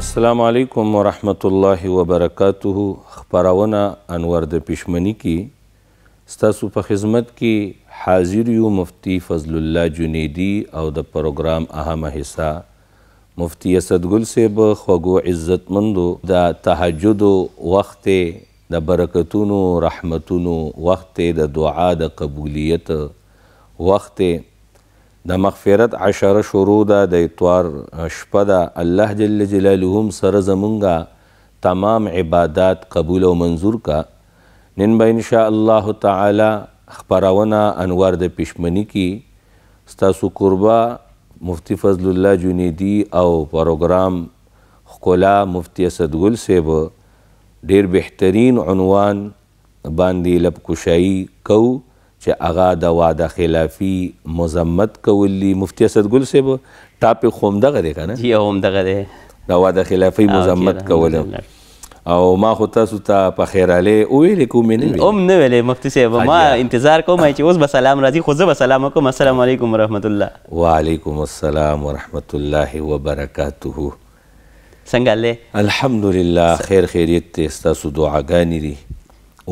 السلام علیکم ورحمت الله وبرکاته خبرونه انور د پښمنی کې ستاسو په خدمت کې حاضر یو مفتی فضل الله جنیدی او د پروګرام اهمه حصہ مفتی اسدګل صاحب خوږو عزت مندو د تهجد وخت د برکتونو رحمتونو وخت د دعا د قبولیت وخت د مغفرت عشره شروع ده د اتوار شپه ده الله جل جلاله هم سره زمونږه تمام عبادات قبول او منظور کا نن به ان شاء الله تعالی خبرونه انوار د پښمنی کې ستاسو قربا مفتی فضل الله جنیدی او پروګرام خکولا مفتی اسدګل سیب ډیر بهترین عنوان باندې لب کوشایی کو چې هغه د واده خلافي مذمت کول دي مفتي اسدګل صاحب ټاپې خو همدغه دی که نه جی همدغه دی د واده خلافي مذمت کول او ما خو تاسو ته په خیراله ویلې کومې نه هم نه ویلې مفتي صاحب ما انتظار کوم چې اوس به سلام راځي خو زه به سلام وکړم السلام علیکم ورحمت الله وعلیکم السلام ورحمت الله وبرکاته څنګه الحمدلله خیر خیریت ستاسو دعاګانې دي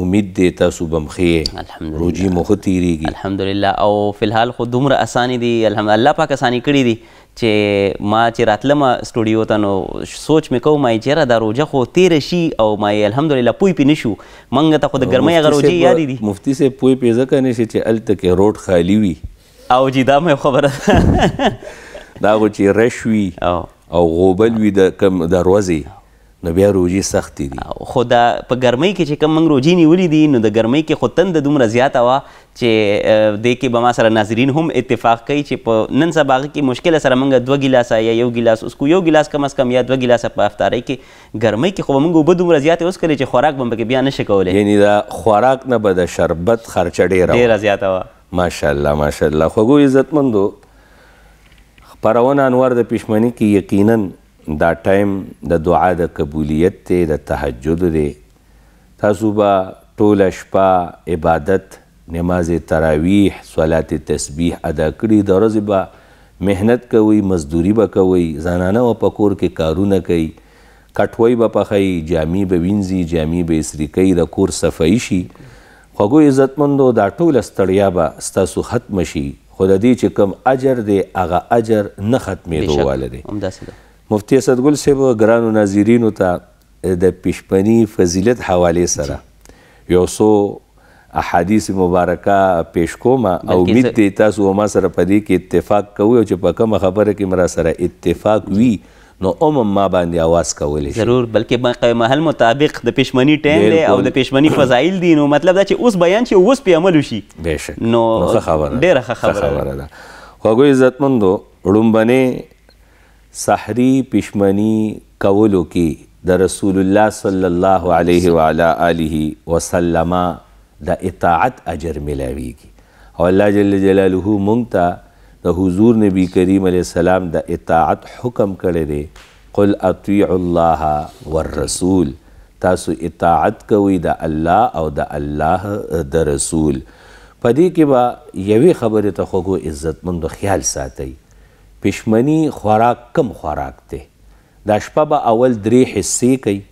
امید دی تاسو بمخې روجي مو ختیریږي الحمدلله او فلحال خو دومره اساني دي الحمد الله پاک اساني کړی دي چې ما چې راتلم سټوډیو ته نو سوچ مې کوم مې چیرې دا روجه خو تیر شي او ما الحمدلله پوي پې نشو منګ ته خو د ګرمۍ غروجي یاري دي مفتي سه پوي پې ځکه نشي چې ال تک روټ خالی وي او جی دا مې خبره دا غو چې رشوي او غوبل وي د کم دروازه نو بیا روجي سخت دي خو دا په ګرمۍ کې چې کوم موږ روجي نیولې دي نو د ګرمۍ کې خو تند دومره زیاته وه چې دې کې به ما سره ناظرین هم اتفاق کوي چې په نن سبا کې مشکل سره موږ دوه ګلاسه یا یو ګلاس اوس کو یو ګلاس کم از کم یا دوه ګلاسه په افطاری کې ګرمۍ کې خو موږ وبد دومره زیاته اوس کړي چې خوراک بم کې بیا نشه کولای یعنی دا خوراک نه به د شربت خرچ ډیره ډیره زیاته وه ماشاءالله ماشاءالله خوږو عزتمندو خپرونه انوار د پښمنۍ کې یقینا دا ټایم د دعا د قبولیت دی د تهجد دی تاسو به ټوله شپه عبادت نماز تراویح صلات تسبیح ادا کړي د ورځې به مهنت کوي مزدوري به کوي زنانه و په کور کې کارونه کوي کټوی به پخی جامې به وینځي جامې به اسری کوي د کور صفایي شي خوږو عزتمندو دا ټوله ستړیا به ستاسو ختم شي خو د دې چې کوم اجر دی هغه اجر نه ختمېدو واله دی مفتی اسدګل صاحب ګرانو ناظرینو ته د پښپني فضیلت حواله سره یو څو احادیث مبارکه پیش کوم او امید دی تاسو ما سره پدې کې اتفاق کوی او چې په کوم خبره کې مرا سره اتفاق وی نو اومم ما باندې आवाज کولې ضرور بلکې محل مطابق د پښمنی ټیم دی او د پښمنی فضایل دي نو مطلب دا چې اوس بیان چې اوس په عمل وشي بهشک نو ډیره خبره ده خو هغه عزتمندو ړومبنه سحری پښمنی کولو کې د رسول الله صلی الله علیه و علی آله وسلم د اطاعت اجر ملاویږي او الله جل جلاله مونږ ته د حضور نبی کریم علیه السلام د اطاعت حکم کړی دی قل اطیع الله والرسول تاسو اطاعت کوئ د الله او د الله د رسول پدې کې به یوې خبرې ته خو عزتمند خیال ساتئ پښمنی خوراک کم خوراک دی دا شپه به اول درې حصې کوي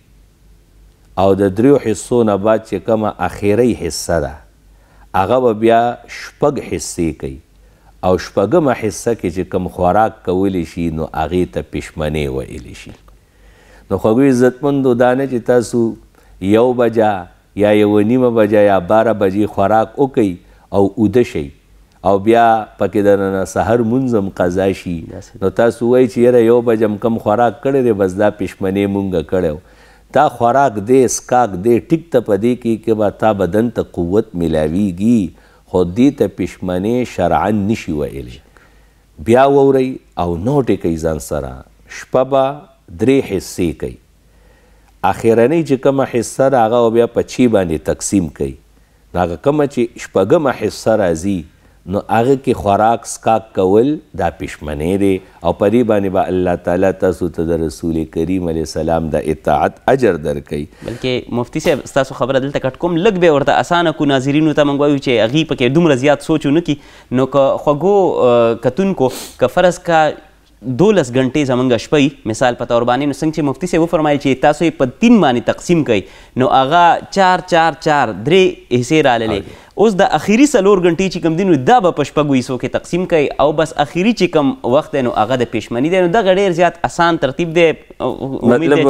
او د دریو حصو نه بعد چې کومه اخیری حصه ده هغه به بیا شپږ حصې کوي او شپږمه حصه کې چې کوم خوراک کولی شي نو هغې ته پښمنې ویلی شي نو خوږو عزتمندو دا نه چې تاسو یو بجه یا یوه نیمه بجه یا باره بجې خوراک وکئ او اوده شئ او بیا پکې د نه سحر منځم قضا شي نو تاسو وایي چې یاره یو بجم کم خوراک کړی دی بس دا پښمنې مونږه کړی تا خوراک دی اسکاک دی ټیک ته په دې کې کې به تا بدن ته قوت ملاویږي خو دې ته پښمنې شرعا نشي ویلی بیا وورئ او نوټې کوي ځان سره شپه به درې حصې کوي اخیرنۍ چې کومه حصه ده هغه بیا په چی باندې تقسیم کوي نو هغه کومه چې شپږمه حصه راځي نو هغه کې خوراک سکاک کول دا پښمنه دی او په دې باندې به با الله تعالی تاسو ته د رسول کریم علی سلام د اطاعت اجر درکړي بلکې مفتی صاحب تاسو خبره دلته کټ کوم لګ به ورته اسانه کو ناظرینو ته مونږ وایو چې هغه پکې دومره زیات سوچونه کی نو که خوګو کتونکو که فرض کا دولس غنټې زمونږ شپې مثال په تور باندې نو څنګه چې مفتي صاحب وفرمایل چې تاسو په تین باندې تقسیم کړئ نو هغه چار چار چار درې حصې راللې اوس د اخیری سلور غنټې چې کم دینو دا به په شپږو حصو کې تقسیم کړي او بس اخیری چې کم وخت دی نو هغه د پیشمنی دی نو دغه ډېر زیات اسان ترتیب دی مطلب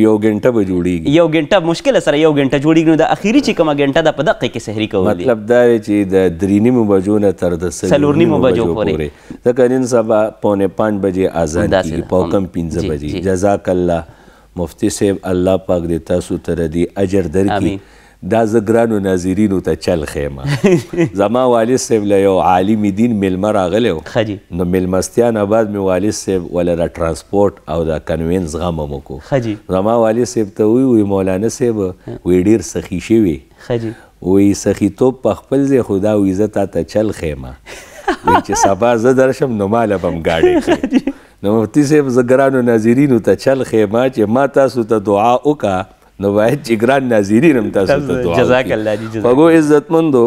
یو غنټه به جوړیږي یو غنټه مشکل سره یو غنټه جوړیږي نو د اخیری چې کومه غنټه د په دقه کې سحری کول مطلب دا چې د درې نیمو بجو نه تر د سلور نیمو بجو پورې ځکه نن سبا پونه 5 بجې اذان کیږي په کم 15 بجې جزاک الله مفتی صاحب الله پاک دې تاسو ته دې اجر درکړي دا زه ګرانو ناظرینو ته چل ښیمه زما والد صاحب له یو عالم دین میلمه راغلی و نو میلمستیا نه بعد مې والد صاحب وله را ترانسپورټ او دا کنوینس غم هم وکړو زما والد صاحب ته وی وی مولانا صاحب وی ډېر سخي شوي وی سخیتوب په خپل ځای خو دا وی زه تا ته چل ښیمه وی چې سبا زه درشم نو ماله به م ګاډی نو مفتي صاحب زه ګرانو ناظرینو ته چل ښیمه چې ما تاسو ته دعا وکړه نو باید چې ګران ناظرین هم تاسو ته دعا جزاک الله جی جزاک وګو عزتمندو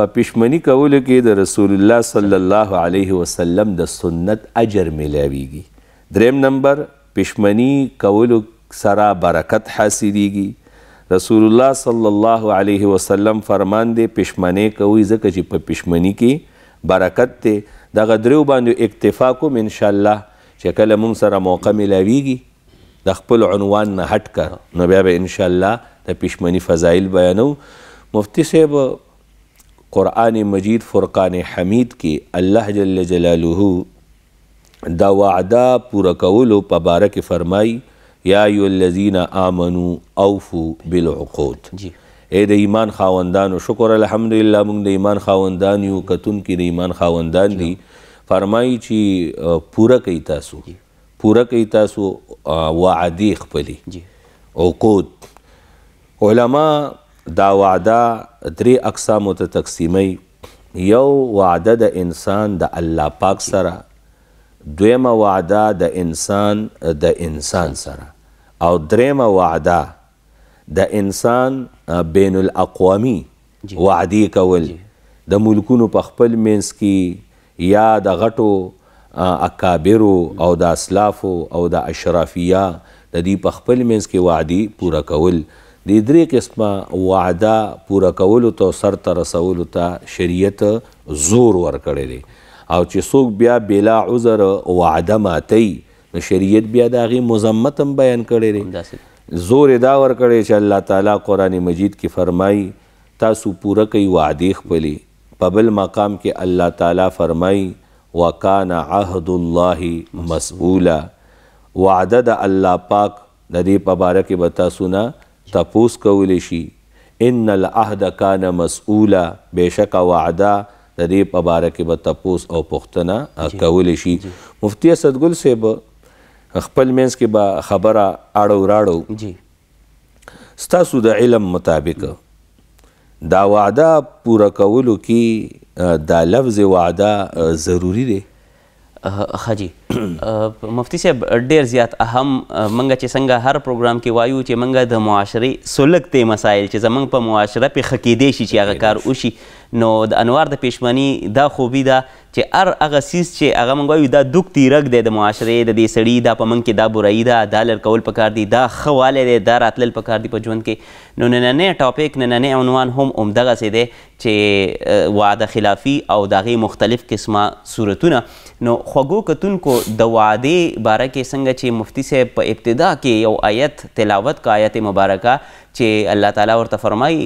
په پښمنی کولو کې د رسول الله صلی الله علیه وسلم د سنت اجر ملاویږي دریم نمبر پښمنی کولو سره برکت حاصلېږي رسول الله صلی الله علیه وسلم فرمان دی پښمنې کوي ځکه چې په پښمنی کې برکت دی دغه دریو باندې اکتفا کوم ان شاء الله چې کله مونږ سره موقع ملاویږي د خپل عنوان نه هټ کړ نو بیا به ان شاء الله د پښمنی فضایل بیانو مفتی صاحب قرآن مجید فرقان حمید کې الله جل جلاله دا وعده پوره کولو په باره کې فرمایي یا ایو الذین آمنو اوفو بالعقود جی اے د ایمان خاوندانو شکر الحمدلله موږ د ایمان خاوندان یو کتون کې د ایمان خاوندان دي فرمایي چې پوره کوي تاسو پوره کوي تاسو وعدې خپلې عقود علما دا وعده درې اقسامو ته تقسیموي یو وعده د انسان د الله پاک سره دویمه وعده د انسان د انسان سره او دریمه وعده د انسان بین الاقوامی وعدې کول د ملکونو په خپل منځ کې یا د غټو اکابر او د اسلاف او د اشرافیه د دې په خپل منځ کې وعدي پوره کول د درې قسمه وعده پوره کول ته سر ته رسول ته شریعت زور ورکړي دي او چې څوک بیا بلا عذر وعده ماتي نو شریعت بیا د هغې مذمت هم بیان کړی دی زور دا ورکړی چې الله تعالی قرآن مجید کې فرمایي تاسو پوره کوي وعدې خپلې په بل مقام کې الله تعالی فرمایي وکان عهد الله مسئولا وعده د الله پاک د دې په باره کې به تاسو نه تپوس کولی شي ان العهد کان مسئولا بشک وعده د دې په باره کې به تپوس او پوښتنه کولی شي مفتی اسدګل صاحب خپل منځ کې به خبره اړو راړو ستاسو د علم مطابق دا وعده پوره کولو کې دا لفظ وعده ضروری دی خجی مفتی صاحب ډیر زیات اهم منګه چې څنګه هر پروګرام کې وایو چې منګه د معاشري سلک ته مسایل چې زمنګ په معاشره په خکېدې شي چې هغه کار وشي نو د انوار د پېشمنی دا خوبي ده چې ار هغه سیس چې هغه موږ وایو دا دوک تیرک دی د معاشرې د دې سړي دا په موږ کې دا برایي ده دا لړکول پکار دي دا ښه والی دی دا راتلل پکار دي په ژوند کې نو نننی ټاپک نننی عنوان هم همدغسې دی چې وعده خلافي او د هغې مختلف قسمه صورتونه نو خوږو کتونکو د وعدې باره کې څنګه چې مفتی صاحب په ابتدا کې یو آیت تلاوت کا آیت مبارکه چې الله تعالی ورته فرمایي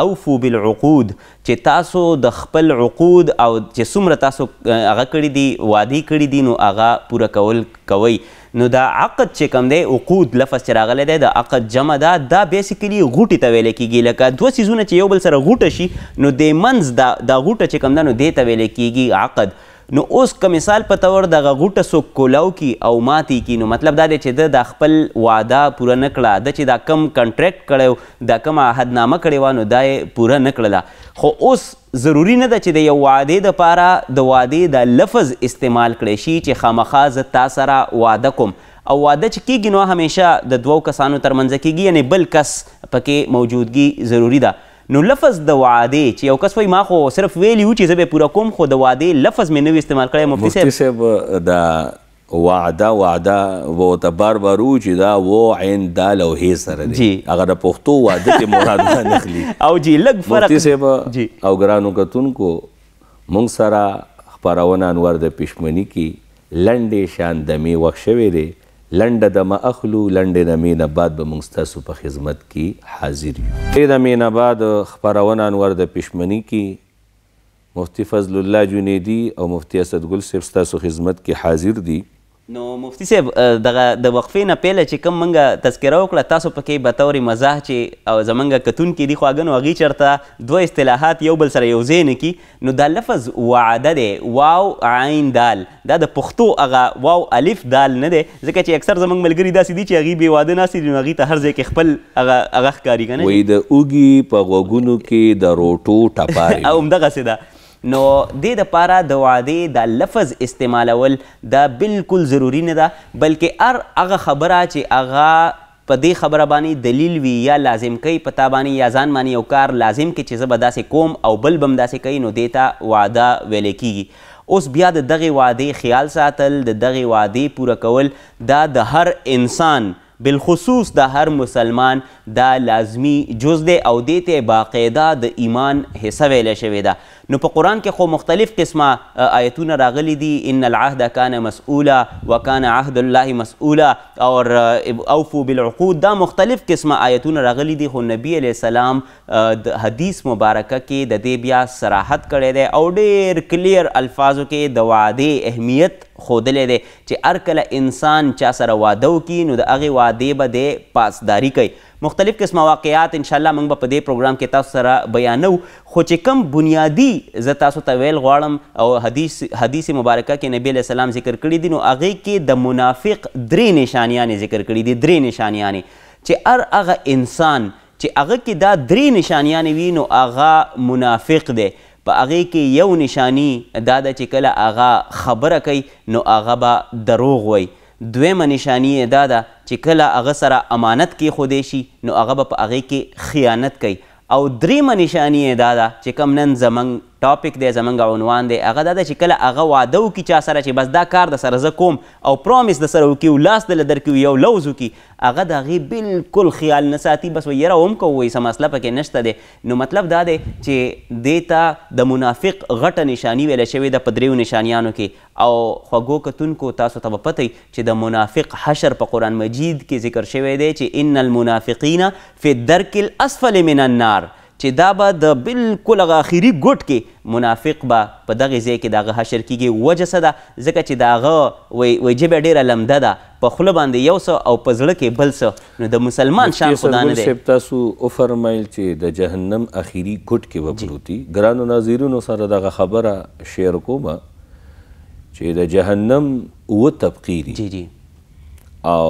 اوفو بالعقود چې تاسو د خپل عقود او چې څومره تاسو تاسو هغه کړی دي وادي کړی دي نو هغه پوره کول کوي نو دا عقد چې کوم دی عقود لفظ چې راغلی دی د عقد جمع ده دا بیسیکلی غوټې ته ویل کېږي لکه دوه څیزونه چې یو بل سره غوټه شي نو د منځ دا دا غوټه چې کوم ده نو دې ته ویل کېږي عقد نو اوس که مثال په تور دغه غوټه څوک کولاو کی او ماتی کی نو مطلب دا دی چې د د خپل وعده پوره نه کړه د چې دا کم کنټریکټ کړی دا کم عهدنامه کړې وه نو دا یې پوره نه کړله خو اوس ضروری نه ده چې د یو وعدې د پاره د وعدې د لفظ استعمال کړی شي چې خامخا زه تا سره وعده کوم او واده چې کیږي نو همیشه د دوو کسانو ترمنځ کیږي یعنی بل کس پکې موجودګي ضروری ده نو لفظ د وعده چې یو کس وای ما خو صرف ویلی و چې زه به پوره کوم خو د وعده لفظ مې نو استعمال کړی مفتی صاحب مفتی صاحب د وعده وعده و ته بار بار و چې دا و عین دا لوحې سره دی هغه د پښتو واده کې مراد نه اخلي او جی لګ فرق مفتی صاحب او ګرانو کتونکو مونږ سره خبرونه انور د پښمنی کې لنډې شان دمې وخت شوې دی لنډه د ما اخلو لنډه د مینه بعد به مونږ تاسو په خدمت کې حاضر یو د مینه بعد خبرونه انور د پښمنی کې مفتی فضل الله جنیدی او مفتی اسد ګل صاحب تاسو خدمت کې حاضر دي نو مفتی صاحب دغه د وقفې نه پیله چې کوم منګه تذکره وکړه تاسو پکې به طور مزاح چې او زمونږ کتونکي دي خواږه نو هغې چېرته دوه اصطلاحات یو بل سره یو ځای نه کي نو دا لفظ وعده دی واو عین دال دا د پښتو هغه واو الف دال نه دی ځکه چې اکثر زمونږ ملګري داسې دي چې هغې بې واده ناستې دي نو هغې ته هر ځای کې خپل هغه هغه ښکاري که نه وایي د اوږې په غوږونو کې د روټو ټپار او همدغسې ده نو دې د پاره د وعدې د لفظ استعمالول دا بالکل ضروری نه ده بلکې هر هغه خبره چې هغه په دې خبره باندې دلیل وي یا لازم کوي پتا باندې یا ځان باندې یو کار لازم کې چې زه به داسې کوم او بل بم داسې کوي نو دې ته وعده ویل کیږي اوس بیا د دغه وعدې خیال ساتل د دغه وعدې پوره کول دا د هر انسان بالخصوص د هر مسلمان دا لازمی جز دی او دې ته باقاعده د ایمان حصه ویل شوې ده نو په قرآن کې خو مختلف قسمه آیتونه راغلي دي ان العهد کان مسؤولا وکان عهد الله مسؤولا اور اوفو بالعقود دا مختلف قسمه آیتونه راغلي دي خو نبی علیہ السلام د حدیث مبارکه کې د دې بیا صراحت کړی دی او ډېر کلیر الفاظو کې د وعدې اهمیت خودلی دی چې هر کله انسان چا سره واده وکړي نو د هغې وعدې به د پاسداري کوي مختلف قسمه واقعیات ان شاء الله موږ په دې پروګرام کې تاسو سره بیانو خو چې کم بنیادی زه تاسو ته ویل غواړم او حدیث حدیث مبارکه کې نبی علیه السلام ذکر کړی دي نو هغې کې د منافق درې نشانیانې ذکر کړي دي درې نشانیانې چې هر هغه انسان چې هغه کې دا درې نشانیانې وي نو هغه منافق دی په هغې کې یو نشانی دا ده چې کله هغه خبره کوي نو هغه به دروغ وایي دویمه نشانی یې دا ده چې کله هغه سره امانت کیښودی شي نو هغه به په هغې کې خیانت کوي او دریمه نشانی یې دا ده چې کم نن زمنګ ټاپک دی زمونږ عنوان دی هغه دا ده چې کله هغه واده وکړي چا سره چې بس دا کار د سره زه کوم او پرامیس د سره وکړي لاس دله درکړي یو لوز وکړي هغه د هغې بالکل خیال نه ساتي بس وایي یاره هم کوو څه مسله پکې نشته دی نو مطلب دا دی چې دې ته د منافق غټه نشانی ویله شوې ده په دریو نشانیانو کې او خوږو کتونکو تاسو ته به پتی چې د منافق حشر په قرآن مجید کې ذکر شوی دی چې ان المنافقین فی الدرک الاسفل من النار چې دا به د بالکل هغه اخري ګوټ کې منافق به په دغه ځای کې د هغه حشر کیږي وجه څه ده ځکه چې د هغه وی ژبه ډېره لمده ده په خوله باندې یو څه او په زړه کې بل څه نو د مسلمان شان خدا نه دی تاسو وفرمیل چې د جهنم اخري ګوټ کې به پروتي ګرانو ناظرینو سره دغه خبره شیر کومه چې د جهنم و تبقیری جی جی او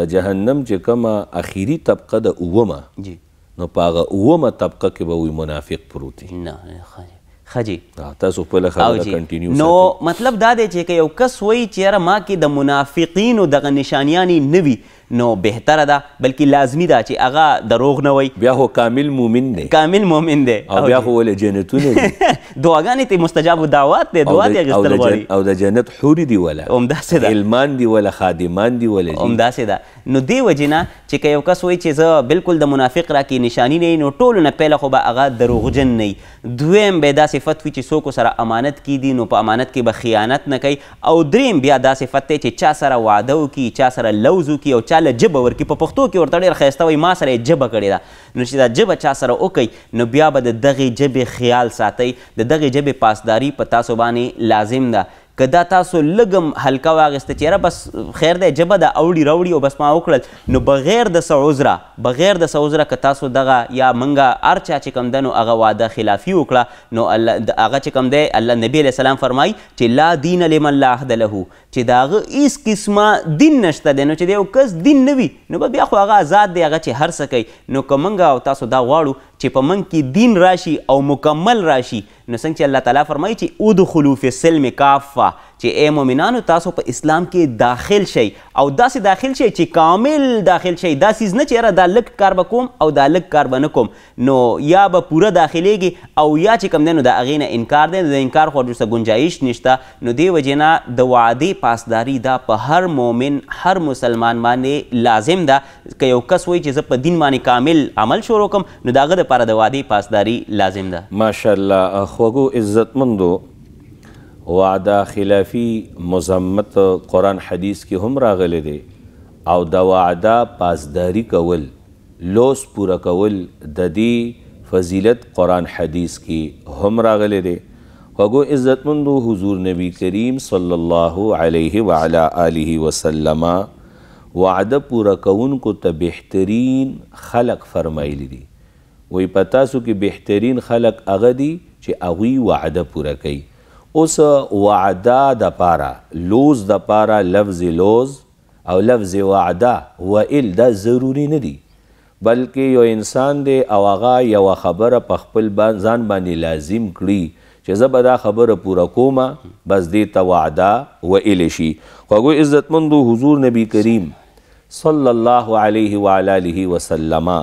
د جهنم چې کومه اخیری طبقه د اومه جی نو په هغه اوومه طبقه کې به وي منافق پروت نه خجی تاسو خپل خبره کنټینیو نو مطلب دا دی چې یو کس وایي چې یاره ما کې د منافقینو دغه نشانیانې نه وي نو بهتره ده بلکې لازمی ده چې هغه دروغ نه وای بیا هو کامل مؤمن دی کامل مؤمن دی او بیا هو ول جنتونه دي دعاګانې ته مستجاب دعوات دی دعا دی غستل غواړي او د جنت حوري دی ولا همداسې ده علمان دی ولا خادمان دی ولا همداسې ده نو دی وجنه چې که یو کس وای چې زه بالکل د منافق را کې نشانی نه نو ټولو نه پیله خو به هغه دروغجن نه دویم به دا صفت وي چې څوک سره امانت کی دي نو په امانت کې به خیانت نه کوي او دریم بیا دا صفت دی چې چا سره وعده وکړي چا سره لوز وکړي او چا چاله جبه ورکي په پښتو کې ورته ډېر ښایسته وایي ما سره یې جبه کړې ده نو چې دا جبه چا سره وکړئ نو بیا به د دغې جبې خیال ساتئ د دغې جبې پاسداري په تاسو باندې لازم ده که دا تاسو لږم هلکه واغېسته چې یاره بس خیر دی ژبه ده اوړي راوړي او بس ما وکړل نو بغیر د څه عذره بغیر د څه عذره که تاسو دغه یا منګه هر چا چې کوم ده نو هغه واده خلافي وکړه نو هغه چې کوم دی الله نبی علیه السلام فرمایي چې لا دین لمن لا عهد له چې د هغه هیڅ قسمه دین نشته دی نو چې د یو کس دین نه وي نو بیا خو هغه آزاد دی هغه چې هر څه کوي نو که منګه او تاسو دا غواړو چې په من کې دین راشي او مکمل راشي نو څنګه چې الله تعالی فرمایي چې ادخلوا فی السلم کافه چې اے مؤمنانو تاسو په اسلام کې داخل شئ او داسې داخل شئ چې کامل داخل شئ دا سیز نه چیرې دا لک کار به کوم او دا لک کار به نه کوم نو یا به پوره داخليږي او یا چې کم دینو د اغې نه انکار دی د انکار خو ورسره گنجائش نشته نو دی وجینا د وعده پاسداری دا په هر مؤمن هر مسلمان باندې لازم ده که یو کس وایي چې زه په دین باندې کامل عمل شروع کوم نو داغه د پاره د وعده پاسداری لازم ده ماشاءالله خوګو عزتمندو وعده خلافی مزمت قرآن حدیث کې هم راغلی دی او د وعده پاسداری کول لوس پوره کول د دې فضیلت قرآن حدیث کې هم راغلی دی وګو عزتمندو حضور نبی کریم صلی الله علیه و علی آله وسلم وعده پوره کوونکو ته بهترین خلق فرمایلی دي وی پتاسو کې بهترین خلق هغه دي چې هغوی وعده پوره کوي اوس وعده د پاره لوز د پاره لفظ لوز او لفظ وعده ویل دا ضروری نه دی بلکې یو انسان دی او هغه یو خبره په خپل ځان باندې لازم کړي چې زه به دا خبره پوره کومه بس دې ته وعده ویلی شي خوږو عزتمندو حضور نبی کریم صلی الله علیه و علیه وسلم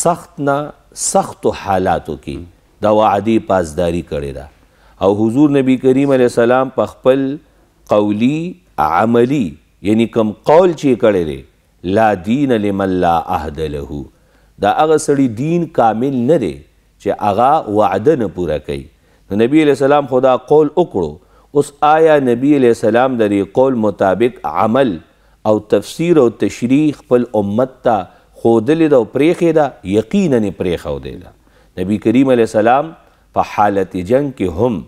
سخت نه سختو حالاتو کې د وعدې پاسداری کړې ده او حضور نبی کریم علیه السلام په خپل قولی عملی یعنی کم قول چې کړی دی لا دین لمن لا عهد له دا هغه سړی دین کامل نه دی چې هغه وعده نه پوره کوي نو نبی علیه السلام خدا قول وکړو اوس آیا نبی علیه السلام د قول مطابق عمل او تفسیر او تشریح خپل امت ته خودلې دا پریخې دا یقینا نه پریخو دی نبی کریم علیه السلام په حالت جنگ کې هم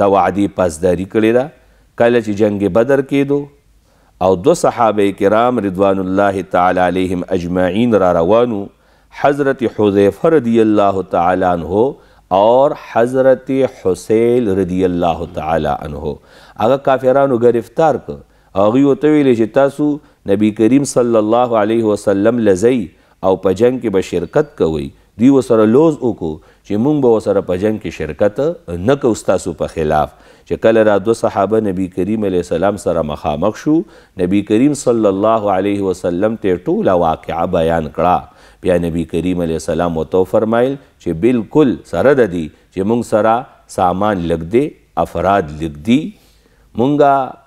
د وعدې پاسداری کړې ده کله چې جنگ بدر کېدو او دو صحابه کرام رضوان الله تعالی علیهم اجمعین را روانو حضرت حذیفه رضی اللہ تعالی عنہ اور حضرت حسیل رضی اللہ تعالی عنہ هغه کافرانو گرفتار ک هغه وتویل چې تاسو نبی کریم صلی الله علیه وسلم لزی او په جنگ کې به شرکت کوي دی وسره لوز وکړو چې مونږ به سره په جنگ کې شرکت نه کو تاسو په خلاف چې کله را دو صحابه نبی کریم علیه السلام سره مخامخ شو نبی کریم صلی الله علیه وسلم ته ټوله واقعه بیان کړه بیا نبی کریم علیه السلام وتو فرمایل چې بالکل سره د دې چې مونږ سره سامان لګ دی افراد لګ دی مونږه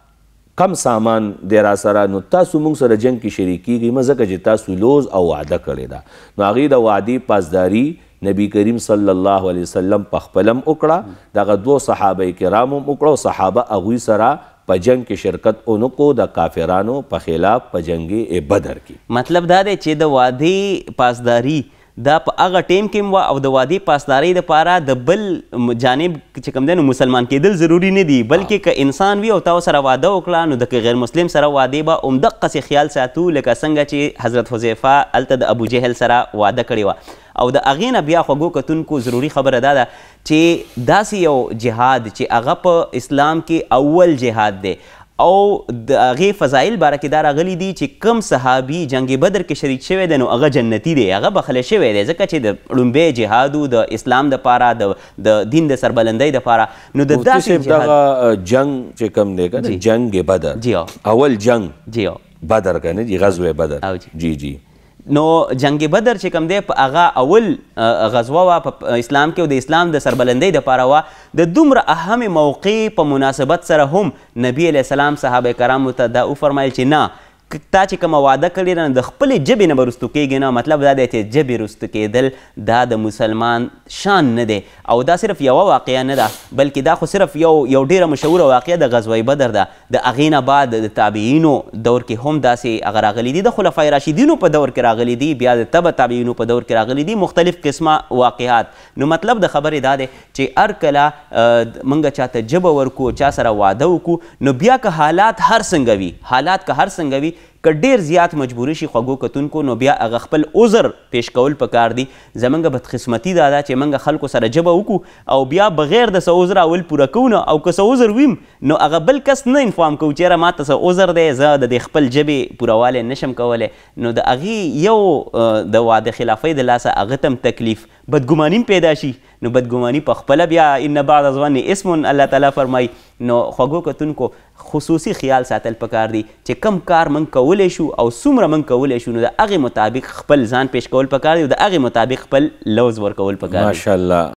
کم سامان دی را سره نو تاسو مونږ سره جنگ کې شریکیږي مې ځکه چې تاسو لوز او وعده کړې ده نو هغې د وعدې پاسداري نبی کریم صلی الله علیه وسلم په خپلم وکړه دغه دوه صحابه کرامو وکړو صحابه هغه سره په جنگ کې شرکت اونکو د کافرانو په خلاف په جنگ بدر کې مطلب دا دی چې د وادي پاسداری دا په هغه ټیم کې هم او د وادي پاسدارۍ دپاره د بل جانب چې کوم دی نو مسلمان کېدل ضروري نه دي بلکې که انسان وي او تا سره واده وکړه نو د غیر مسلم سره واده به همدقسې خیال ساتو لکه څنګه چې حضرت حذیفه هلته د ابوجهل سره واده کړې وه او د هغې نه بیا خوږو کتونکو ضروري خبره دا ده چې داسې یو جهاد چې هغه په اسلام کې اول جهاد دی او د هغې فضایل باره کې دا راغلی دي چې کم صحابي جنگ بدر کې شریک شوی دی نو هغه جنتی دی هغه بخلی شوی دی ځکه چې د لومبی جهادو د اسلام دپاره د د دین د سربلندۍ دپاره نو د داسې دغه جنگ چې کم دی که جنگ بدر جی اول جنگ جی بدر که نه جی غزوه بدر جی جی نو جنگ بدر چې کوم دی په هغه اول غزوه وه په اسلام کې او د اسلام د سربلندۍ دپاره وه د دومره اهم موقع په مناسبت سره هم نبی علیه السلام صحابه کرامو ته دا وفرمیل چې نه تا چې کومه واده کړې ده د خپلې ژبې نه به رستو کیږي نه مطلب دا دی چې ژبې رستو کیدل دا د مسلمان شان نه دی او دا صرف یوه واقعه نه ده بلکې دا خو صرف یو یو ډیره مشهوره واقعه د غزوه بدر ده د هغې نه بعد د تابعینو دور کې هم داسې هغه راغلي دي د خلفای راشدینو په دور کې راغلي دي بیا د تبع تابعینو په دور کې راغلي دي مختلف قسمه واقعات نو مطلب د خبرې دا دی چې هر کله موږ چاته ژبه ورکو چا سره واده وکړو نو بیا که حالات هر څنګه وي حالات که هر څنګه وي که ډیر زیات مجبوري شي خوږو کتونکو نو بیا هغه خپل عذر پیش کول پکار دي زمونږ بدقسمتي دا ده چې موږ خلکو سره ژبه وکړو او بیا بغیر د څه عذر اول پوره کوو نه او که څه عذر ویم نو هغه بل کس نه انفارم کوو چېره ما ته څه عذر دی زه د دې خپل ژبې پوروالې نشم کولی نو د هغې یو د واده خلافۍ د لاسه هغه تم تکلیف بدګمانیم پیدا شي نو بدګماني په خپله بیا ان بعض ځوانې اسم الله تعالی فرمای نو خوږو کتونکو خصوصي خیال ساتل پکار دی چې کم کار من کولی شو او څومره من کولی شو نو د هغې مطابق خپل ځان پیش کول پکار دی او د هغې مطابق خپل لوز ورکول پکار دی ماشاءالله